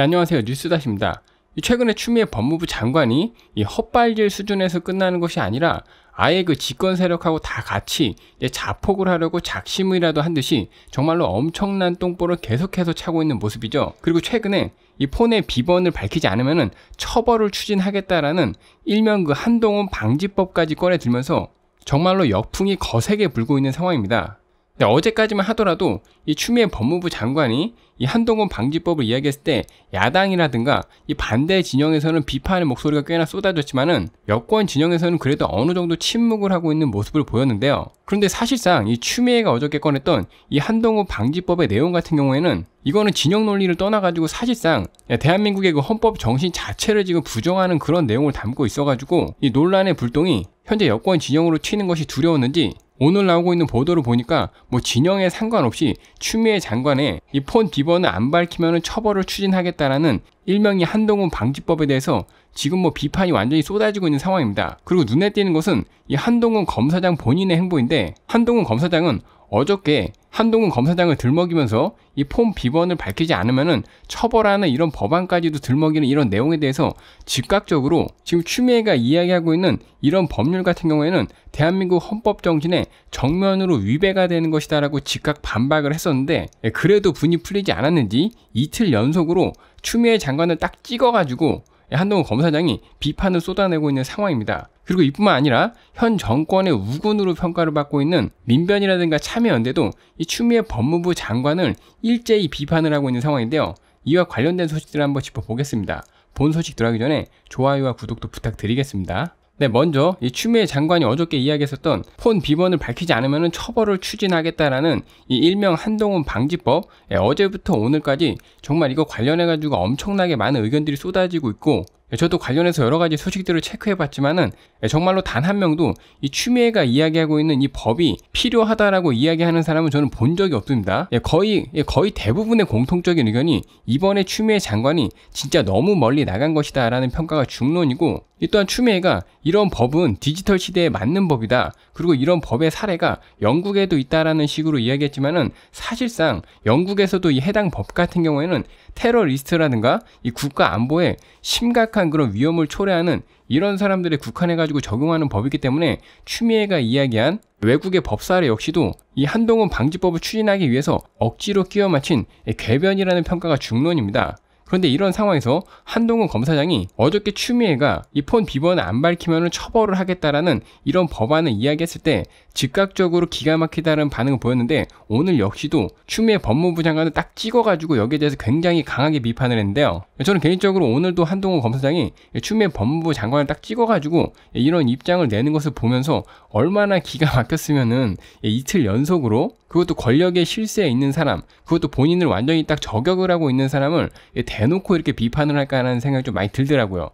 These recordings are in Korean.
네, 안녕하세요. 뉴스다시입니다. 최근에 추미애 법무부 장관이 이 헛발질 수준에서 끝나는 것이 아니라 아예 그 집권 세력하고 다 같이 자폭을 하려고 작심이라도 한 듯이 정말로 엄청난 똥볼을 계속해서 차고 있는 모습이죠. 그리고 최근에 이 폰의 비번을 밝히지 않으면 처벌을 추진하겠다라는 일명 그 한동훈 방지법까지 꺼내들면서 정말로 역풍이 거세게 불고 있는 상황입니다. 네, 어제까지만 하더라도 이 추미애 법무부 장관이 이 한동훈 방지법을 이야기했을 때 야당이라든가 이 반대 진영에서는 비판의 목소리가 꽤나 쏟아졌지만은 여권 진영에서는 그래도 어느 정도 침묵을 하고 있는 모습을 보였는데요. 그런데 사실상 이 추미애가 어저께 꺼냈던 이 한동훈 방지법의 내용 같은 경우에는 이거는 진영 논리를 떠나가지고 사실상 예, 대한민국의 그 헌법 정신 자체를 지금 부정하는 그런 내용을 담고 있어가지고 이 논란의 불똥이 현재 여권 진영으로 튀는 것이 두려웠는지 오늘 나오고 있는 보도를 보니까 뭐 진영에 상관없이 추미애 장관에이폰 비번을 안 밝히면 처벌을 추진하겠다라는 일명이 한동훈 방지법에 대해서 지금 뭐 비판이 완전히 쏟아지고 있는 상황입니다. 그리고 눈에 띄는 것은 이 한동훈 검사장 본인의 행보인데 한동훈 검사장은 어저께 한동훈 검사장을 들먹이면서 이 폼 비번을 밝히지 않으면 처벌하는 이런 법안까지도 들먹이는 이런 내용에 대해서 즉각적으로 지금 추미애가 이야기하고 있는 이런 법률 같은 경우에는 대한민국 헌법 정신에 정면으로 위배가 되는 것이다라고 즉각 반박을 했었는데 예, 그래도 분이 풀리지 않았는지 이틀 연속으로 추미애 장관을 딱 찍어가지고 예, 한동훈 검사장이 비판을 쏟아내고 있는 상황입니다. 그리고 이뿐만 아니라 현 정권의 우군으로 평가를 받고 있는 민변이라든가 참여연대도 이 추미애 법무부 장관을 일제히 비판을 하고 있는 상황인데요. 이와 관련된 소식들을 한번 짚어보겠습니다. 본 소식 들어가기 전에 좋아요와 구독도 부탁드리겠습니다. 네, 먼저 이 추미애 장관이 어저께 이야기했었던 폰 비번을 밝히지 않으면 처벌을 추진하겠다라는 이 일명 한동훈 방지법 예, 어제부터 오늘까지 정말 이거 관련해 가지고 엄청나게 많은 의견들이 쏟아지고 있고 예, 저도 관련해서 여러 가지 소식들을 체크해봤지만은 예, 정말로 단 한 명도 이 추미애가 이야기하고 있는 이 법이 필요하다라고 이야기하는 사람은 저는 본 적이 없습니다. 예, 거의 거의 대부분의 공통적인 의견이 이번에 추미애 장관이 진짜 너무 멀리 나간 것이다라는 평가가 중론이고 또한 추미애가 이런 법은 디지털 시대에 맞는 법이다. 그리고 이런 법의 사례가 영국에도 있다라는 식으로 이야기했지만은 사실상 영국에서도 이 해당 법 같은 경우에는 테러리스트라든가 이 국가 안보에 심각한 그런 위험을 초래하는 이런 사람들의 국한해 가지고 적용하는 법이기 때문에 추미애가 이야기한 외국의 법사례 역시도 이 한동훈 방지법을 추진하기 위해서 억지로 끼워 맞힌 궤변이라는 평가가 중론입니다. 그런데 이런 상황에서 한동훈 검사장이 어저께 추미애가 이 폰 비번을 안 밝히면 처벌을 하겠다라는 이런 법안을 이야기했을 때 즉각적으로 기가 막히다는 반응을 보였는데 오늘 역시도 추미애 법무부 장관을 딱 찍어가지고 여기에 대해서 굉장히 강하게 비판을 했는데요. 저는 개인적으로 오늘도 한동훈 검사장이 추미애 법무부 장관을 딱 찍어가지고 이런 입장을 내는 것을 보면서 얼마나 기가 막혔으면은 이틀 연속으로 그것도 권력의 실세에 있는 사람, 그것도 본인을 완전히 딱 저격을 하고 있는 사람을 대놓고 이렇게 비판을 할까라는 생각이 좀 많이 들더라고요.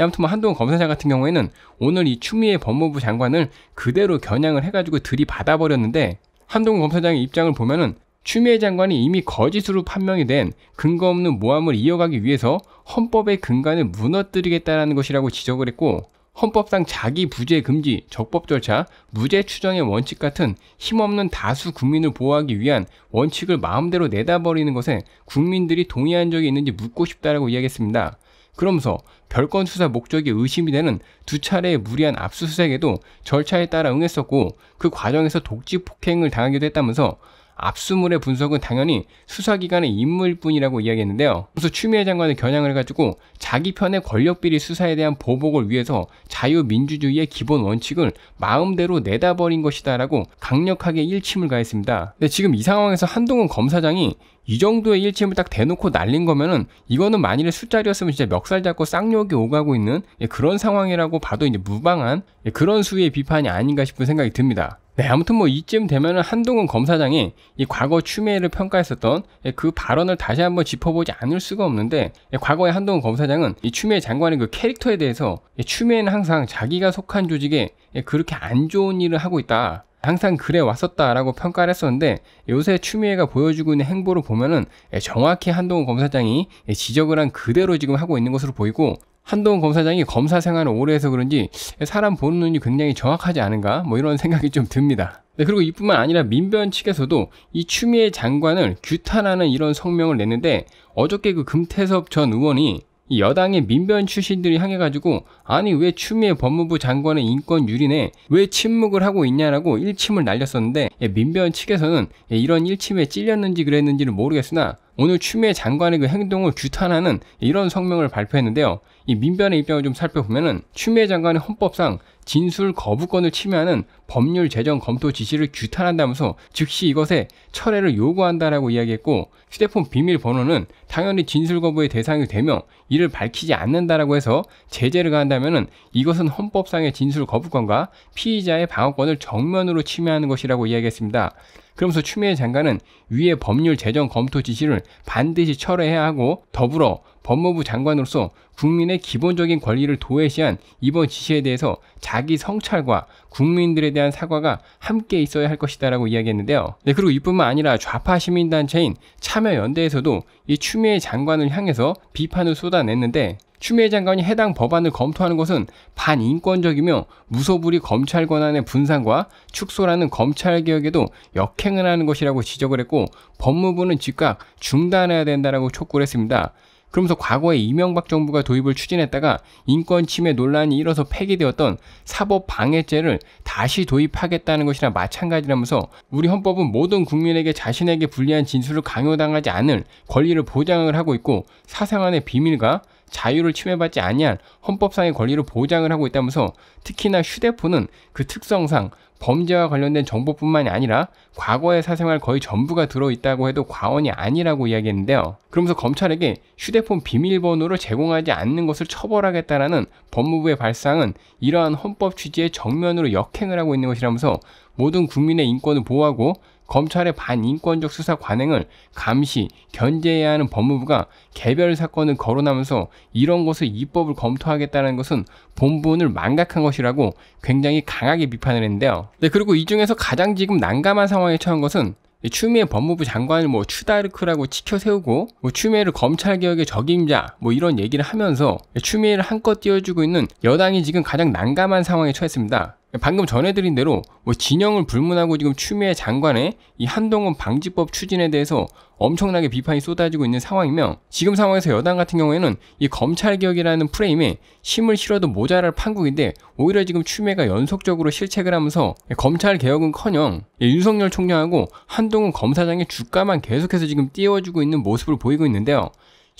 아무튼 뭐 한동훈 검사장 같은 경우에는 오늘 이 추미애 법무부 장관을 그대로 겨냥을 해가지고 들이받아버렸는데 한동훈 검사장의 입장을 보면은 추미애 장관이 이미 거짓으로 판명이 된 근거 없는 모함을 이어가기 위해서 헌법의 근간을 무너뜨리겠다라는 것이라고 지적을 했고 헌법상 자기 부재 금지, 적법 절차, 무죄 추정의 원칙 같은 힘없는 다수 국민을 보호하기 위한 원칙을 마음대로 내다버리는 것에 국민들이 동의한 적이 있는지 묻고 싶다라고 이야기했습니다. 그러면서 별건 수사 목적이 의심이 되는 두 차례의 무리한 압수수색에도 절차에 따라 응했었고 그 과정에서 독지 폭행을 당하기도 했다면서 압수물의 분석은 당연히 수사기관의 인물뿐이라고 이야기했는데요. 그래서 추미애 장관의 겨냥을 해가지고 자기 편의 권력비리 수사에 대한 보복을 위해서 자유민주주의의 기본 원칙을 마음대로 내다버린 것이다라고 강력하게 일침을 가했습니다. 근데 지금 이 상황에서 한동훈 검사장이 이 정도의 일침을 딱 대놓고 날린 거면은 이거는 만일에 숫자리였으면 진짜 멱살 잡고 쌍욕이 오가고 있는 예, 그런 상황이라고 봐도 이제 무방한 예, 그런 수위의 비판이 아닌가 싶은 생각이 듭니다. 네, 아무튼 뭐 이쯤 되면은 한동훈 검사장이 이 과거 추미애를 평가했었던 예, 그 발언을 다시 한번 짚어보지 않을 수가 없는데 예, 과거에 한동훈 검사장은 이 추미애 장관의 그 캐릭터에 대해서 예, 추미애는 항상 자기가 속한 조직에 그렇게 안 좋은 일을 하고 있다. 항상 그래 왔었다라고 평가를 했었는데 요새 추미애가 보여주고 있는 행보를 보면은 정확히 한동훈 검사장이 지적을 한 그대로 지금 하고 있는 것으로 보이고 한동훈 검사장이 검사 생활을 오래 해서 그런지 사람 보는 눈이 굉장히 정확하지 않은가 뭐 이런 생각이 좀 듭니다. 네, 그리고 이뿐만 아니라 민변 측에서도 이 추미애 장관을 규탄하는 이런 성명을 냈는데 어저께 그 금태섭 전 의원이 여당의 민변 출신들이 향해가지고 아니 왜 추미애 법무부 장관의 인권 유린에 왜 침묵을 하고 있냐라고 일침을 날렸었는데 예, 민변 측에서는 예, 이런 일침에 찔렸는지 그랬는지는 모르겠으나 오늘 추미애 장관의 그 행동을 규탄하는 이런 성명을 발표했는데요. 이 민변의 입장을 좀 살펴보면은 추미애 장관의 헌법상 진술 거부권을 침해하는 법률 제정 검토 지시를 규탄한다면서 즉시 이것에 철회를 요구한다라고 이야기했고 휴대폰 비밀번호는 당연히 진술 거부의 대상이 되며 이를 밝히지 않는다라고 해서 제재를 가한다면 이것은 헌법상의 진술 거부권과 피의자의 방어권을 정면으로 침해하는 것이라고 이야기했습니다. 그러면서 추미애 장관은 위의 법률 제정 검토 지시를 반드시 철회해야 하고 더불어 법무부 장관으로서 국민의 기본적인 권리를 도외시한 이번 지시에 대해서 자기 성찰과 국민들에 대한 사과가 함께 있어야 할 것이다라고 이야기했는데요. 네, 그리고 이뿐만 아니라 좌파 시민단체인 참여연대에서도 이 추미애 장관을 향해서 비판을 쏟아냈는데 추미애 장관이 해당 법안을 검토하는 것은 반인권적이며 무소불위 검찰 권한의 분산과 축소라는 검찰 개혁에도 역행을 하는 것이라고 지적을 했고 법무부는 즉각 중단해야 된다라고 촉구를 했습니다. 그러면서 과거에 이명박 정부가 도입을 추진했다가 인권 침해 논란이 일어서 폐기되었던 사법 방해죄를 다시 도입하겠다는 것이나 마찬가지라면서 우리 헌법은 모든 국민에게 자신에게 불리한 진술을 강요당하지 않을 권리를 보장을 하고 있고 사생활의 비밀과 자유를 침해받지 아니한 헌법상의 권리를 보장을 하고 있다면서 특히나 휴대폰은 그 특성상 범죄와 관련된 정보뿐만이 아니라 과거의 사생활 거의 전부가 들어있다고 해도 과언이 아니라고 이야기했는데요. 그러면서 검찰에게 휴대폰 비밀번호를 제공하지 않는 것을 처벌하겠다라는 법무부의 발상은 이러한 헌법 취지의 정면으로 역행을 하고 있는 것이라면서 모든 국민의 인권을 보호하고 검찰의 반인권적 수사 관행을 감시, 견제해야 하는 법무부가 개별 사건을 거론하면서 이런 것을 입법을 검토하겠다는 것은 본부을 망각한 것이라고 굉장히 강하게 비판을 했는데요. 네, 그리고 이 중에서 가장 지금 난감한 상황에 처한 것은 추미애 법무부 장관을 뭐 추다르크라고 치켜 세우고 뭐 추미애를 검찰 개혁의 적임자 뭐 이런 얘기를 하면서 추미애를 한껏 띄워주고 있는 여당이 지금 가장 난감한 상황에 처했습니다. 방금 전해드린 대로 뭐 진영을 불문하고 지금 추미애 장관의 이 한동훈 방지법 추진에 대해서 엄청나게 비판이 쏟아지고 있는 상황이며 지금 상황에서 여당 같은 경우에는 이 검찰개혁이라는 프레임에 힘을 실어도 모자랄 판국인데 오히려 지금 추미애가 연속적으로 실책을 하면서 검찰개혁은커녕 윤석열 총장하고 한동훈 검사장의 주가만 계속해서 지금 띄워주고 있는 모습을 보이고 있는데요.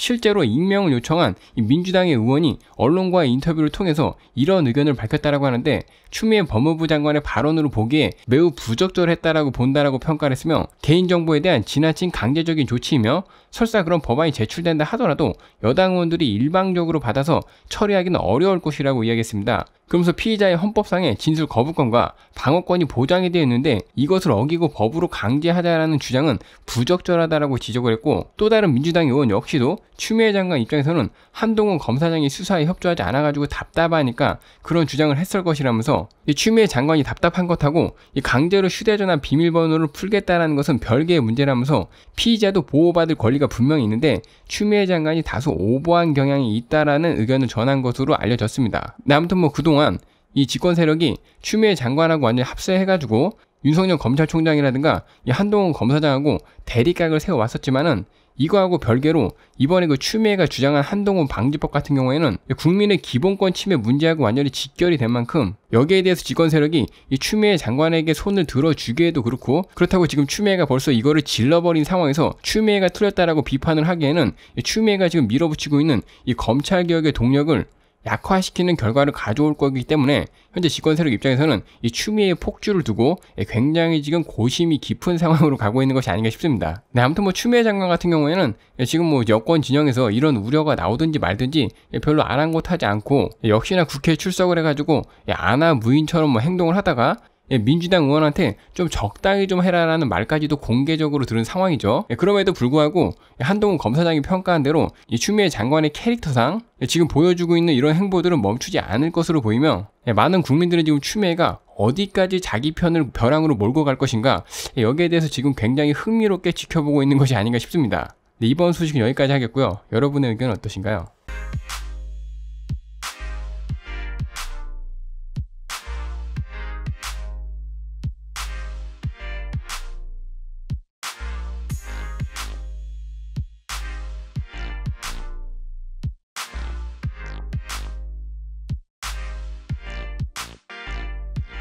실제로 임명을 요청한 민주당의 의원이 언론과의 인터뷰를 통해서 이런 의견을 밝혔다라고 하는데 추미애 법무부 장관의 발언으로 보기에 매우 부적절했다라고 본다라고 평가를 했으며 개인정보에 대한 지나친 강제적인 조치이며 설사 그런 법안이 제출된다 하더라도 여당 의원들이 일방적으로 받아서 처리하기는 어려울 것이라고 이야기했습니다. 그러면서 피의자의 헌법상의 진술 거부권과 방어권이 보장이 되어 있는데 이것을 어기고 법으로 강제하자라는 주장은 부적절하다라고 지적을 했고 또 다른 민주당 의원 역시도 추미애 장관 입장에서는 한동훈 검사장이 수사에 협조하지 않아가지고 답답하니까 그런 주장을 했을 것이라면서 이 추미애 장관이 답답한 것하고 이 강제로 휴대전화 비밀번호를 풀겠다라는 것은 별개의 문제라면서 피의자도 보호받을 권리가 분명히 있는데 추미애 장관이 다소 오버한 경향이 있다라는 의견을 전한 것으로 알려졌습니다. 아무튼 뭐 그동안 이 집권 세력이 추미애 장관하고 완전히 합세해가지고 윤석열 검찰총장이라든가 이 한동훈 검사장하고 대립각을 세워왔었지만은 이거하고 별개로 이번에 그 추미애가 주장한 한동훈 방지법 같은 경우에는 국민의 기본권 침해 문제하고 완전히 직결이 된 만큼 여기에 대해서 직권 세력이 이 추미애 장관에게 손을 들어주기에도 그렇고 그렇다고 지금 추미애가 벌써 이거를 질러버린 상황에서 추미애가 틀렸다라고 비판을 하기에는 추미애가 지금 밀어붙이고 있는 이 검찰 개혁의 동력을 약화시키는 결과를 가져올 것이기 때문에 현재 집권 세력 입장에서는 이 추미애 의 폭주를 두고 굉장히 지금 고심이 깊은 상황으로 가고 있는 것이 아닌가 싶습니다. 네, 아무튼 뭐 추미애 장관 같은 경우에는 지금 뭐 여권 진영에서 이런 우려가 나오든지 말든지 별로 아랑곳하지 않고 역시나 국회에 출석을 해가지고 아나 무인처럼 뭐 행동을 하다가 예, 민주당 의원한테 좀 적당히 좀 해라라는 말까지도 공개적으로 들은 상황이죠. 예, 그럼에도 불구하고 한동훈 검사장이 평가한 대로 이 추미애 장관의 캐릭터상 예, 지금 보여주고 있는 이런 행보들은 멈추지 않을 것으로 보이며 많은 국민들은 지금 추미애가 어디까지 자기 편을 벼랑으로 몰고 갈 것인가 여기에 대해서 지금 굉장히 흥미롭게 지켜보고 있는 것이 아닌가 싶습니다. 네, 이번 소식은 여기까지 하겠고요. 여러분의 의견은 어떠신가요?